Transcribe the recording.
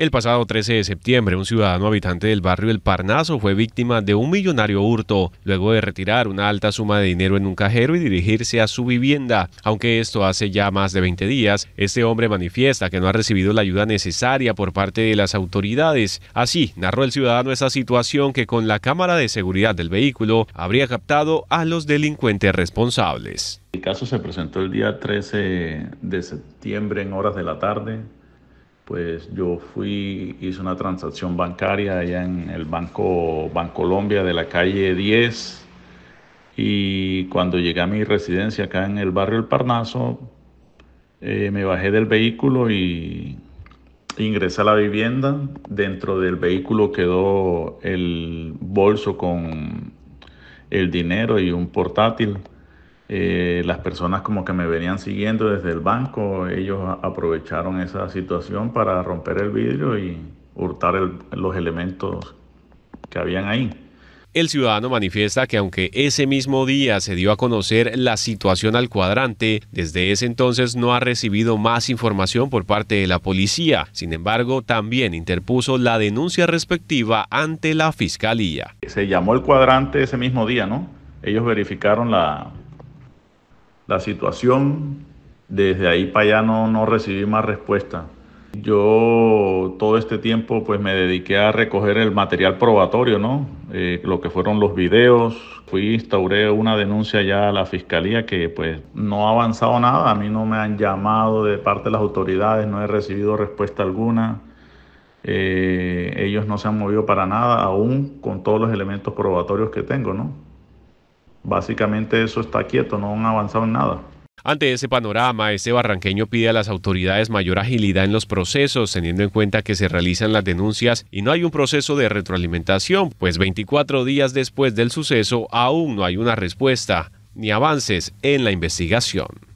El pasado 13 de septiembre, un ciudadano habitante del barrio El Parnaso fue víctima de un millonario hurto, luego de retirar una alta suma de dinero en un cajero y dirigirse a su vivienda. Aunque esto hace ya más de 20 días, este hombre manifiesta que no ha recibido la ayuda necesaria por parte de las autoridades. Así, narró el ciudadano esa situación que con la cámara de seguridad del vehículo habría captado a los delincuentes responsables. El caso se presentó el día 13 de septiembre en horas de la tarde pues yo fui, hice una transacción bancaria allá en el Banco Bancolombia de la calle 10 y cuando llegué a mi residencia acá en el barrio El Parnaso, eh, me bajé del vehículo y ingresé a la vivienda. Dentro del vehículo quedó el bolso con el dinero y un portátil. Eh, las personas como que me venían siguiendo desde el banco, ellos aprovecharon esa situación para romper el vidrio y hurtar los elementos que habían ahí. El ciudadano manifiesta que aunque ese mismo día se dio a conocer la situación al cuadrante, desde ese entonces no ha recibido más información por parte de la policía. Sin embargo, también interpuso la denuncia respectiva ante la fiscalía. Se llamó el cuadrante ese mismo día, ¿no? Ellos verificaron la, la situación. Desde ahí para allá no, no recibí más respuesta. Yo todo este tiempo pues me dediqué a recoger el material probatorio, ¿no? Eh, lo que fueron los videos, fui, instauré una denuncia ya a la fiscalía que pues no ha avanzado nada, a mí no me han llamado de parte de las autoridades, no he recibido respuesta alguna, eh, ellos no se han movido para nada aún con todos los elementos probatorios que tengo, ¿no? básicamente eso está quieto, no han avanzado en nada. Ante ese panorama, este barranqueño pide a las autoridades mayor agilidad en los procesos, teniendo en cuenta que se realizan las denuncias y no hay un proceso de retroalimentación, pues 24 días después del suceso aún no hay una respuesta ni avances en la investigación.